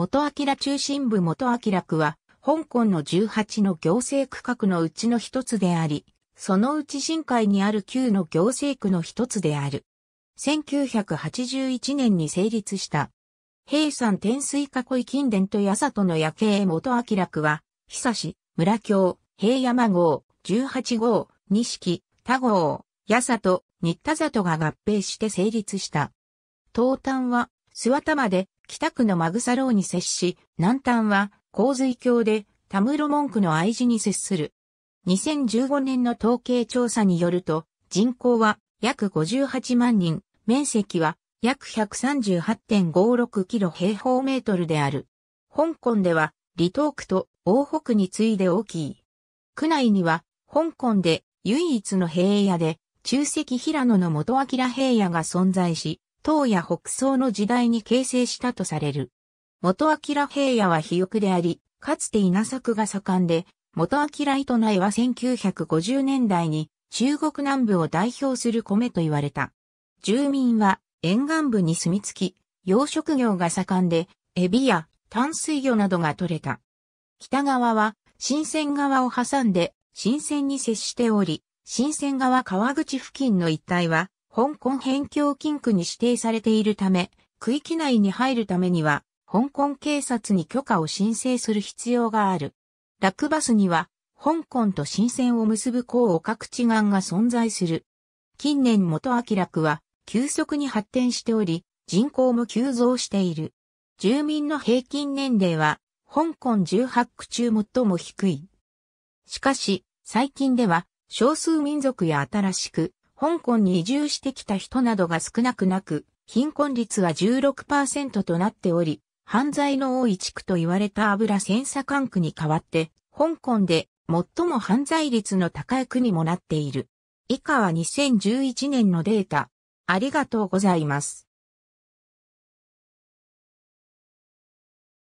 元明中心部元明区は、香港の18の行政区画のうちの一つであり、そのうち深海にある旧の行政区の一つである。1981年に成立した。平山天水囲い近伝と八里の夜景元明区は、久し、村京、平山号、18号、錦、田号、八里、新田里が合併して成立した。東端は、諏訪まで北区のマグサローに接し、南端は洪水橋でタロモ文句の愛知に接する。2015年の統計調査によると、人口は約58万人、面積は約138.56キロ平方メートルである。香港では、離島区と大北に次いで大きい。区内には、香港で唯一の平野で、中石平野の元明平野が存在し、東野北宋の時代に形成したとされる。元明平野は肥沃であり、かつて稲作が盛んで、元明糸内は1950年代に中国南部を代表する米と言われた。住民は沿岸部に住み着き、養殖業が盛んで、エビや淡水魚などが取れた。北側は新鮮川を挟んで新鮮に接しており、新鮮川川口付近の一帯は香港辺境禁区に指定されているため、区域内に入るためには、香港警察に許可を申請する必要がある。ラクバスには、香港と新線を結ぶ港を各地岸が存在する。近年元明楽は、急速に発展しており、人口も急増している。住民の平均年齢は、香港18区中最も低い。しかし、最近では、少数民族や新しく、香港に移住してきた人などが少なくなく、貧困率は16%となっており、犯罪の多い地区と言われた油センサ管区に代わって、香港で最も犯罪率の高い区にもなっている。以下は2011年のデータ。ありがとうございます。